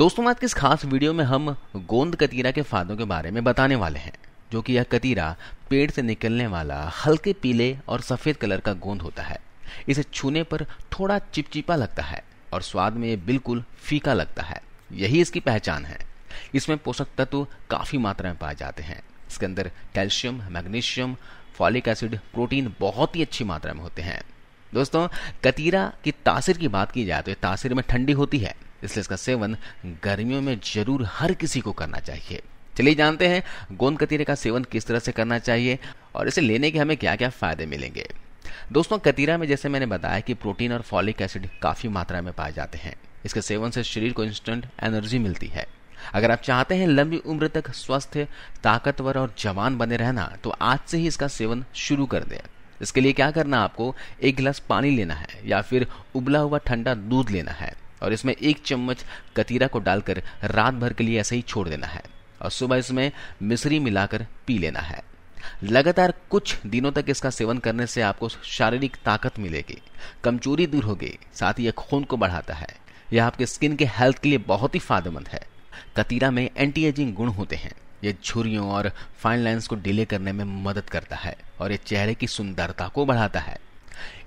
दोस्तों आज के इस खास वीडियो में हम गोंद कतीरा के फायदों के बारे में बताने वाले हैं जो कि यह कतीरा पेड़ से निकलने वाला हल्के पीले और सफ़ेद कलर का गोंद होता है इसे छूने पर थोड़ा चिपचिपा लगता है और स्वाद में बिल्कुल फीका लगता है यही इसकी पहचान है इसमें पोषक तत्व काफ़ी मात्रा में पाए जाते हैं इसके अंदर calcium magnesium folic acid protein बहुत ही अच्छी मात्रा में होते हैं दोस्तों कतीरा की तासीर की बात की जाए तो ये तासीर में ठंडी होती है इसलिए इसका सेवन गर्मियों में जरूर हर किसी को करना चाहिए चलिए जानते हैं गोंद कतीरे का सेवन किस तरह से करना चाहिए और इसे लेने के हमें क्या क्या फायदे मिलेंगे दोस्तों कतीरा में जैसे मैंने बताया कि प्रोटीन और फॉलिक एसिड काफी मात्रा में पाए जाते हैं इसके सेवन से शरीर को इंस्टेंट एनर्जी मिलती है अगर आप चाहते हैं लंबी उम्र तक स्वस्थ ताकतवर और जवान बने रहना तो आज से ही इसका सेवन शुरू कर दें इसके लिए क्या करना आपको एक गिलास पानी लेना है या फिर उबला हुआ ठंडा दूध लेना है और इसमें एक चम्मच कतीरा को डालकर रात भर के लिए ऐसे ही छोड़ देना है और सुबह इसमें मिश्री मिलाकर पी लेना है लगातार कुछ दिनों तक इसका सेवन करने से आपको शारीरिक ताकत मिलेगी कमजोरी दूर होगी साथ ही यह खून को बढ़ाता है यह आपके स्किन के हेल्थ के लिए बहुत ही फायदेमंद है कतीरा में एंटी एजिंग गुण होते हैं यह झुरियों और फाइन लाइंस को डिले करने में मदद करता है और यह चेहरे की सुंदरता को बढ़ाता है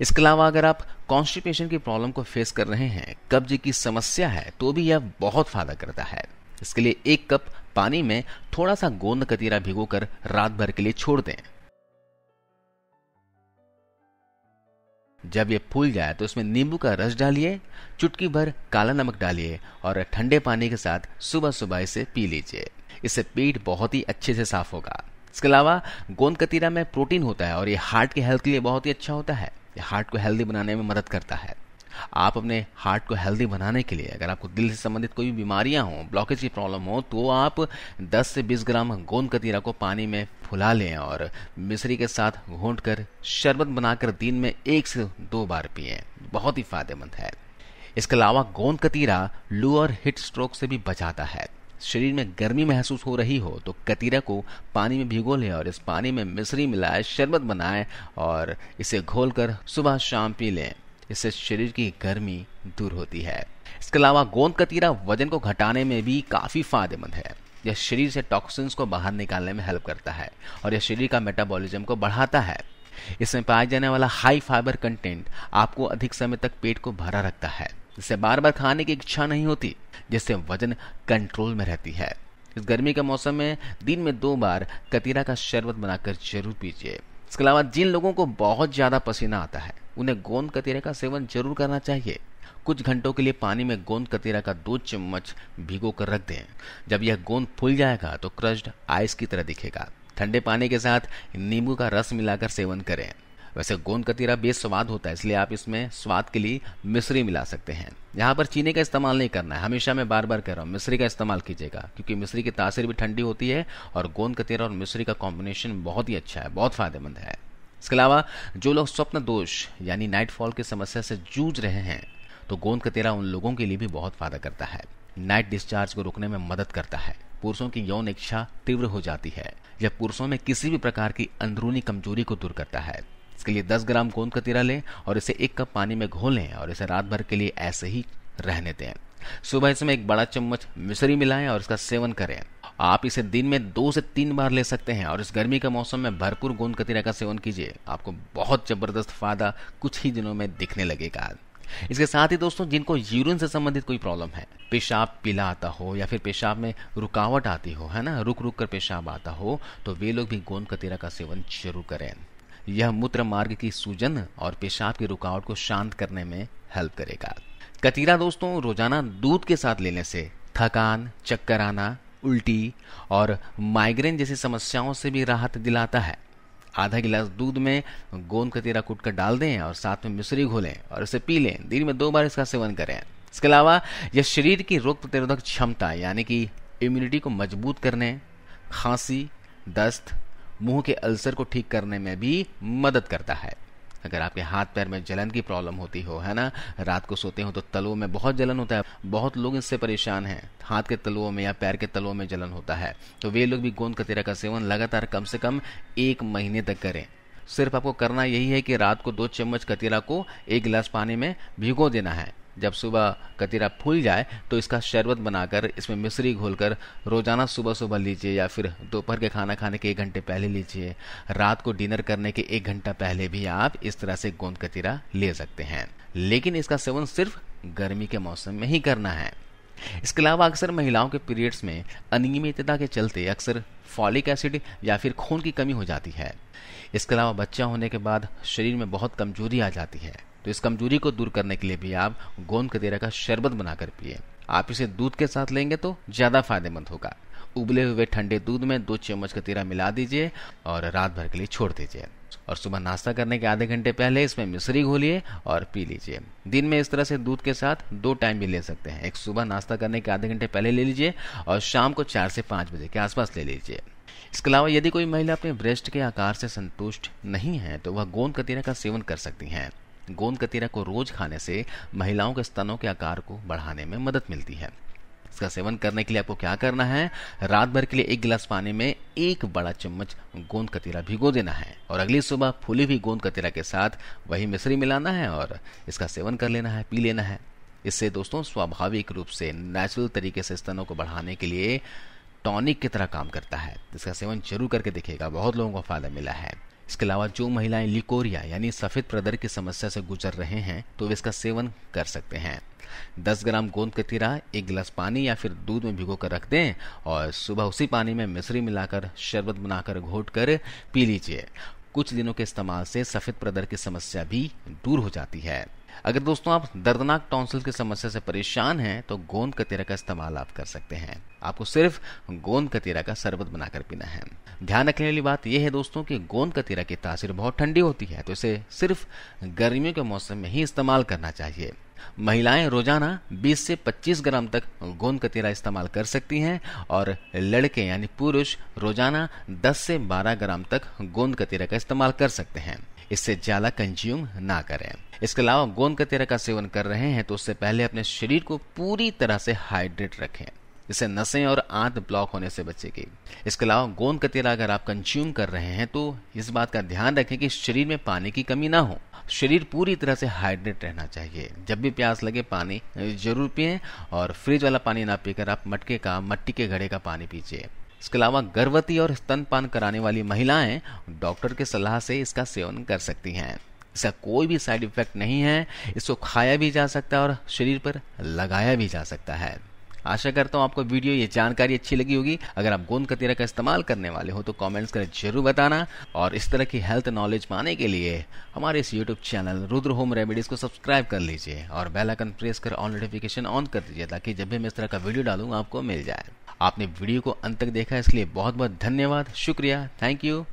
इसके अलावा अगर आप कॉन्स्टिपेशन की प्रॉब्लम को फेस कर रहे हैं कब्ज की समस्या है तो भी यह बहुत फायदा करता है इसके लिए एक कप पानी में थोड़ा सा गोंद कतीरा भिगोकर रात भर के लिए छोड़ दें जब यह फूल जाए तो इसमें नींबू का रस डालिए चुटकी भर काला नमक डालिए और ठंडे पानी के साथ सुबह सुबह इसे पी लीजिए इससे पेट बहुत ही अच्छे से साफ होगा इसके अलावा गोंद कतीरा में प्रोटीन होता है और ये हार्ट के हेल्थ के लिए बहुत ही अच्छा होता है हार्ट को हेल्दी बनाने में मदद करता है आप अपने हार्ट को हेल्दी बनाने के लिए अगर आपको दिल से संबंधित कोई भी बीमारियां हों ब्लॉकेज की प्रॉब्लम हो तो आप 10 से 20 ग्राम गोंद कतीरा को पानी में फुला लें और मिश्री के साथ घोट कर शरबत बनाकर दिन में एक से दो बार पिए बहुत ही फायदेमंद है इसके अलावा गोंद कतीरा लू और हिट स्ट्रोक से भी बचाता है शरीर में गर्मी महसूस हो रही हो तो कतीरा को पानी में भिगो लें और इस पानी में मिश्री मिलाए शरबत बनाए और इसे घोलकर सुबह शाम पी लें इससे शरीर की गर्मी दूर होती है इसके अलावा गोंद कतीरा वजन को घटाने में भी काफ़ी फायदेमंद है यह शरीर से टॉक्सिन्स को बाहर निकालने में हेल्प करता है और यह शरीर का मेटाबॉलिज्म को बढ़ाता है इसमें पाया जाने वाला हाई फाइबर कंटेंट आपको अधिक समय तक पेट को भरा रखता है जिससे बार बार खाने की इच्छा नहीं होती जिससे वजन कंट्रोल में रहती है इस गर्मी के मौसम में दिन में दो बार कतीरा का शरबत बनाकर जरूर पीजिए इसके अलावा जिन लोगों को बहुत ज़्यादा पसीना आता है उन्हें गोंद कतीरे का सेवन जरूर करना चाहिए कुछ घंटों के लिए पानी में गोंद कतीरा का दो चम्मच भिगो कर रख दें जब यह गोंद फूल जाएगा तो क्रश्ड आइस की तरह दिखेगा ठंडे पानी के साथ नींबू का रस मिलाकर सेवन करें वैसे गोंद कतीरा बेस्वाद होता है इसलिए आप इसमें स्वाद के लिए मिश्री मिला सकते हैं यहाँ पर चीनी का इस्तेमाल नहीं करना है हमेशा मैं बार बार कह रहा हूँ मिश्री का इस्तेमाल कीजिएगा क्योंकि मिश्री की तासीर भी ठंडी होती है और गोंद तीरा और मिश्री का कॉम्बिनेशन बहुत ही अच्छा है बहुत फायदेमंद है इसके अलावा जो लोग स्वप्न दोष यानी नाइटफॉल की समस्या से जूझ रहे हैं तो गोंद तेरा उन लोगों के लिए भी बहुत फायदा करता है नाइट डिस्चार्ज को रोकने में मदद करता है पुरुषों की यौन इच्छा तीव्र हो जाती है यह पुरुषों में किसी भी प्रकार की अंदरूनी कमजोरी को दूर करता है इसके लिए 10 ग्राम गोंद कतीरा लें और इसे एक कप पानी में घोल लें और इसे रात भर के लिए ऐसे ही रहने दें सुबह इसमें एक बड़ा चम्मच मिश्री मिलाएं और इसका सेवन करें आप इसे दिन में दो से तीन बार ले सकते हैं और इस गर्मी के मौसम में भरपूर गोंद कतीरा का सेवन कीजिए आपको बहुत जबरदस्त फायदा कुछ ही दिनों में दिखने लगेगा इसके साथ ही दोस्तों जिनको यूरिन से संबंधित कोई प्रॉब्लम है पेशाब पीला आता हो या फिर पेशाब में रुकावट आती हो है ना रुक रुक कर पेशाब आता हो तो वे लोग भी गोंद कतीरा का सेवन जरूर करें यह मूत्र मार्ग की सूजन और पेशाब की रुकावट को शांत करने में हेल्प करेगा कतीरा दोस्तों रोजाना दूध के साथ लेने से थकान चक्कर आना उल्टी और माइग्रेन जैसी समस्याओं से भी राहत दिलाता है आधा गिलास दूध में गोंद कतीरा कूट कर डाल दें और साथ में मिश्री घोलें और इसे पी लें दिन में दो बार इसका सेवन करें इसके अलावा यह शरीर की रोग प्रतिरोधक क्षमता यानी कि इम्यूनिटी को मजबूत करने खांसी दस्त मुंह के अल्सर को ठीक करने में भी मदद करता है अगर आपके हाथ पैर में जलन की प्रॉब्लम होती हो है ना रात को सोते हो तो तलुओं में बहुत जलन होता है बहुत लोग इससे परेशान हैं हाथ के तलुओं में या पैर के तलुओं में जलन होता है तो वे लोग भी गोंद कतीरा का सेवन लगातार कम से कम एक महीने तक करें सिर्फ आपको करना यही है कि रात को दो चम्मच कतीरा को एक गिलास पानी में भिगो देना है जब सुबह कतीरा फूल जाए तो इसका शरबत बनाकर इसमें मिश्री घोलकर रोजाना सुबह सुबह लीजिए या फिर दोपहर के खाना खाने के एक घंटे पहले लीजिए रात को डिनर करने के एक घंटा पहले भी आप इस तरह से गोंद कतीरा ले सकते हैं लेकिन इसका सेवन सिर्फ गर्मी के मौसम में ही करना है इसके अलावा अक्सर महिलाओं के पीरियड्स में अनियमितता के चलते अक्सर फॉलिक एसिड या फिर खून की कमी हो जाती है इसके अलावा बच्चा होने के बाद शरीर में बहुत कमजोरी आ जाती है तो इस कमजोरी को दूर करने के लिए भी आप गोंद कदेरा का शरबत बनाकर पिए आप इसे दूध के साथ लेंगे तो ज़्यादा फायदेमंद होगा उबले हुए ठंडे दूध में दो चम्मच कतीरा मिला दीजिए और रात भर के लिए छोड़ दीजिए और सुबह नाश्ता करने के आधे घंटे पहले इसमें मिश्री घोलिए और पी लीजिए दिन में इस तरह से दूध के साथ दो टाइम भी ले सकते हैं एक सुबह नाश्ता करने के आधे घंटे पहले ले लीजिए और शाम को चार से पांच बजे के आसपास ले लीजिए इसके अलावा यदि कोई महिला अपने ब्रेस्ट के आकार से संतुष्ट नहीं है तो वह गोंद कतीरा का सेवन कर सकती हैं गोंद कतीरा को रोज खाने से महिलाओं के स्तनों के आकार को बढ़ाने में मदद मिलती है इसका सेवन करने के लिए आपको क्या करना है रात भर के लिए एक गिलास पानी में एक बड़ा चम्मच गोंद कतीरा भिगो देना है और अगली सुबह फूली हुई गोंद कतीरा के साथ वही मिश्री मिलाना है और इसका सेवन कर लेना है पी लेना है इससे दोस्तों स्वाभाविक रूप से नेचुरल तरीके से स्तनों को बढ़ाने के लिए टॉनिक की तरह काम करता है इसका सेवन जरूर करके देखिएगा बहुत लोगों को फायदा मिला है इसके अलावा जो महिलाएं लिकोरिया यानी सफ़ेद प्रदर की समस्या से गुजर रहे हैं तो वे इसका सेवन कर सकते हैं 10 ग्राम गोंद का तीरा एक गिलास पानी या फिर दूध में भिगो कर रख दें और सुबह उसी पानी में मिश्री मिलाकर शरबत बनाकर घोट कर पी लीजिए कुछ दिनों के इस्तेमाल से सफ़ेद प्रदर की समस्या भी दूर हो जाती है अगर दोस्तों आप दर्दनाक टॉन्सिल की समस्या से परेशान हैं तो गोंद कतीरा का इस्तेमाल आप कर सकते हैं आपको सिर्फ गोंद कतीरा का शरबत बनाकर पीना है ध्यान रखने वाली बात यह है दोस्तों कि गोंद कतीरा की तासीर बहुत ठंडी होती है तो इसे सिर्फ गर्मियों के मौसम में ही इस्तेमाल करना चाहिए महिलाएं रोजाना 20 से 25 ग्राम तक गोंद कतीरा इस्तेमाल कर सकती हैं और लड़के यानी पुरुष रोजाना 10 से 12 ग्राम तक गोंद कतीरा का इस्तेमाल कर सकते हैं इससे ज्यादा कंज्यूम ना करें इसके अलावा गोंद कतेरा का सेवन कर रहे हैं तो उससे पहले अपने शरीर को पूरी तरह से हाइड्रेट रखें इससे नसें और आंत ब्लॉक होने से बचेगी इसके अलावा गोंद कतेरा अगर आप कंज्यूम कर रहे हैं तो इस बात का ध्यान रखें कि शरीर में पानी की कमी ना हो शरीर पूरी तरह से हाइड्रेट रहना चाहिए जब भी प्यास लगे पानी जरूर पिए और फ्रिज वाला पानी ना पीकर आप मटके का मट्टी के घड़े का पानी पीजिए इसके अलावा गर्भवती और स्तनपान कराने वाली महिलाएं डॉक्टर के सलाह से इसका सेवन कर सकती हैं इसका कोई भी साइड इफेक्ट नहीं है इसको खाया भी जा सकता है और शरीर पर लगाया भी जा सकता है आशा करता हूँ आपको वीडियो ये जानकारी अच्छी लगी होगी अगर आप गोंद कतीरा का इस्तेमाल करने वाले हो तो कमेंट्स करें जरूर बताना और इस तरह की हेल्थ नॉलेज पाने के लिए हमारे इस YouTube channel Rudra home remedies को सब्सक्राइब कर लीजिए और बेल आइकन प्रेस कर ऑल नोटिफिकेशन ऑन कर दीजिए ताकि जब भी मैं इस तरह का वीडियो डालूंगा आपको मिल जाए आपने वीडियो को अंत तक देखा इसलिए बहुत बहुत धन्यवाद शुक्रिया थैंक यू